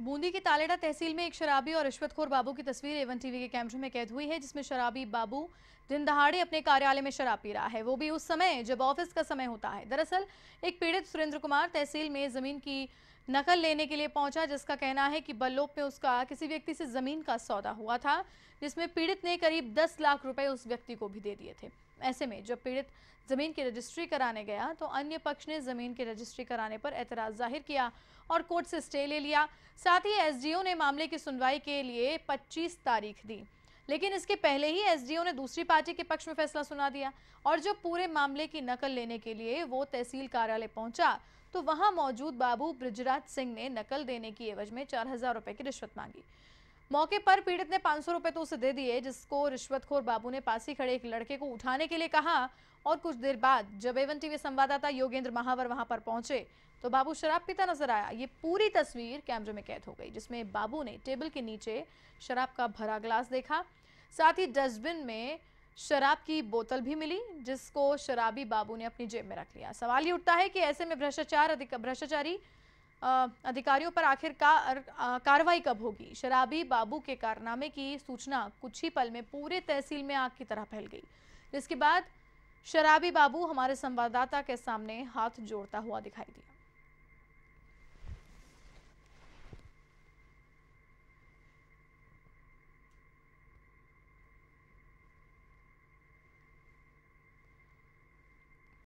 बूंदी के तालेडा तहसील में एक शराबी और रिश्वतखोर बाबू की तस्वीर एवन टीवी के कैमरे में कैद हुई है जिसमें शराबी बाबू दिन दहाड़े अपने कार्यालय में शराब पी रहा है वो भी उस समय जब ऑफिस का समय होता है दरअसल एक पीड़ित सुरेंद्र कुमार तहसील में जमीन की नकल लेने के लिए पहुंचा जिसका कहना है कि बल्लोप में उसका किसी व्यक्ति से जमीन का सौदा हुआ था जिसमें पीड़ित ने करीब दस लाख रुपए उस व्यक्ति को भी दे दिए थे ऐसे में जब पीड़ित जमीन की रजिस्ट्री कराने गया तो अन्य पक्ष ने जमीन की रजिस्ट्री कराने पर एतराज जाहिर किया और कोर्ट से स्टे ले लिया साथ ही एसडीओ ने मामले की सुनवाई के लिए 25 तारीख दी लेकिन इसके पहले ही एसडीओ ने दूसरी पार्टी के पक्ष में फैसला सुना दिया और जब पूरे मामले की नकल लेने के लिए वो तहसील कार्यालय पहुंचा तो वहां मौजूद बाबू ब्रिजराज सिंह ने नकल देने की एवज में चार हजार रुपए की रिश्वत मांगी मौके पर पीड़ित ने पांच सौ रुपए तो उसे दे दिए जिसको रिश्वतखोर बाबू ने पास ही खड़े एक लड़के को उठाने के लिए कहा और कुछ देर बाद जब एवन टीवी संवाददाता योगेंद्र महावर वहां पर पहुंचे तो बाबू शराब पीता नजर आया ये पूरी तस्वीर कैमरे में कैद हो गई जिसमें बाबू ने टेबल के नीचे शराब का भरा ग्लास देखा साथ ही डस्टबिन में शराब की बोतल भी मिली जिसको शराबी बाबू ने अपनी जेब में रख लिया सवाल ये उठता है कि ऐसे में भ्रष्टाचार अधिक, भ्रष्टाचारी अधिकारियों पर आखिर का, कार्रवाई कब होगी शराबी बाबू के कारनामे की सूचना कुछ ही पल में पूरे तहसील में आग की तरह फैल गई जिसके बाद शराबी बाबू हमारे संवाददाता के सामने हाथ जोड़ता हुआ दिखाई दिया